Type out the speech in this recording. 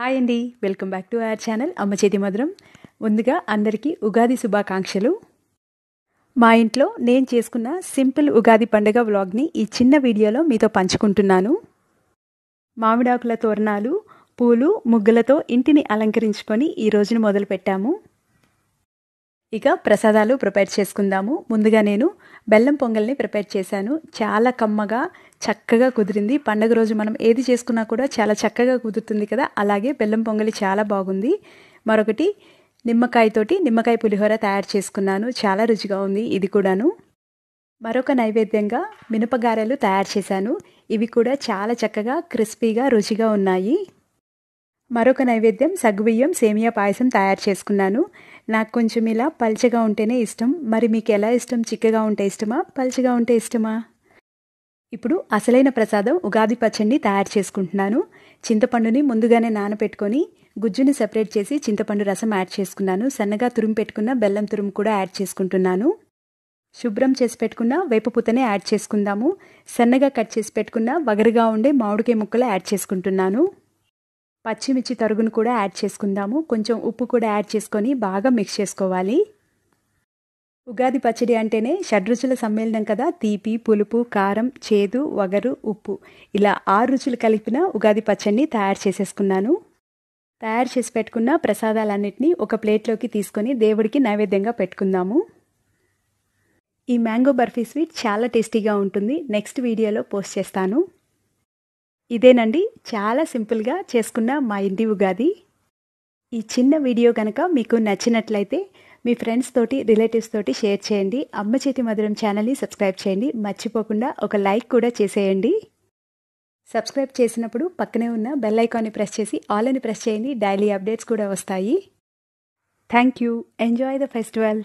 hi అండి welcome back to our channel Amma Chethi మధురం ముందుగా అందరికీ ఉగాది శుభాకాంక్షలు మా ఇంట్లో నేను చేసుకున్న సింపుల్ ఉగాది పండుగ వ్లాగ్ని ఈ చిన్న వీడియోలో మీతో పంచుకుంటున్నాను మామిడాకుల తోరణాలు పూలు ముగ్గులతో ఇంటిని అలంకరించుకొని ఈ రోజును మొదలుపెట్టాము ఇక ప్రసాదాలు ప్రిపేర్ చేసుకుందాము ముందుగా నేను బెల్లం పొంగల్ని ప్రిపేర్ చేశాను చాలా కమ్మగా చక్కగా కుదిరింది పండగ రోజు మనం ఏది చేసుకున్నా కూడా చాలా చక్కగా కుదురుతుంది కదా అలాగే బెల్లం పొంగలి చాలా బాగుంది మరొకటి నిమ్మకాయతోటి నిమ్మకాయ పులిహోర తయారు చేసుకున్నాను చాలా రుచిగా ఉంది ఇది కూడాను మరొక నైవేద్యంగా మినపగారెలు తయారు చేశాను ఇవి కూడా చాలా చక్కగా క్రిస్పీగా రుచిగా ఉన్నాయి మరొక నైవేద్యం సగ్గుబియ్యం సేమియా పాయసం తయారు చేసుకున్నాను నాకు కొంచెం ఇలా పల్చగా ఉంటేనే ఇష్టం మరి మీకు ఎలా ఇష్టం చిక్కగా ఉంటే ఇష్టమా పల్చగా ఉంటే ఇష్టమా ఇప్పుడు అసలైన ప్రసాదం ఉగాది పచ్చడిని తయారు చేసుకుంటున్నాను చింతపండుని ముందుగానే నానబెట్టుకొని గుజ్జుని సెపరేట్ చేసి చింతపండు రసం యాడ్ చేసుకున్నాను సన్నగా తురుము పెట్టుకున్న బెల్లం తురుము కూడా యాడ్ చేసుకుంటున్నాను శుభ్రం చేసి పెట్టుకున్న వేపపూతనే యాడ్ చేసుకుందాము సన్నగా కట్ చేసి పెట్టుకున్న వగరుగా ఉండే మామిడికాయ ముక్కలు యాడ్ చేసుకుంటున్నాను పచ్చిమిర్చి తరుగును కూడా యాడ్ చేసుకుందాము కొంచెం ఉప్పు కూడా యాడ్ చేసుకొని బాగా మిక్స్ చేసుకోవాలి ఉగాది పచ్చడి అంటేనే షడ్రుచుల సమ్మేళనం కదా తీపి పులుపు కారం చేదు వగరు ఉప్పు ఇలా ఆరు రుచులు కలిపిన ఉగాది పచ్చడిని తయారు చేసేసుకున్నాను తయారు చేసి పెట్టుకున్న ప్రసాదాలన్నింటినీ ఒక ప్లేట్లోకి తీసుకొని దేవుడికి నైవేద్యంగా పెట్టుకుందాము ఈ మ్యాంగో బర్ఫీ స్వీట్ చాలా టేస్టీగా ఉంటుంది నెక్స్ట్ వీడియోలో పోస్ట్ చేస్తాను ఇదేనండి చాలా సింపుల్గా చేసుకున్న మా ఇంటి ఉగాది ఈ చిన్న వీడియో కనుక మీకు నచ్చినట్లయితే మీ ఫ్రెండ్స్ తోటి రిలేటివ్స్ తోటి షేర్ చేయండి అమ్మ చేతి మధురం ఛానల్ని సబ్స్క్రైబ్ చేయండి మర్చిపోకుండా ఒక లైక్ కూడా చేసేయండి సబ్స్క్రైబ్ చేసినప్పుడు పక్కనే ఉన్న బెల్ ఐకాన్ని ప్రెస్ చేసి ఆల్ అని ప్రెస్ చేయండి డైలీ అప్డేట్స్ కూడా వస్తాయి thank you enjoy the festival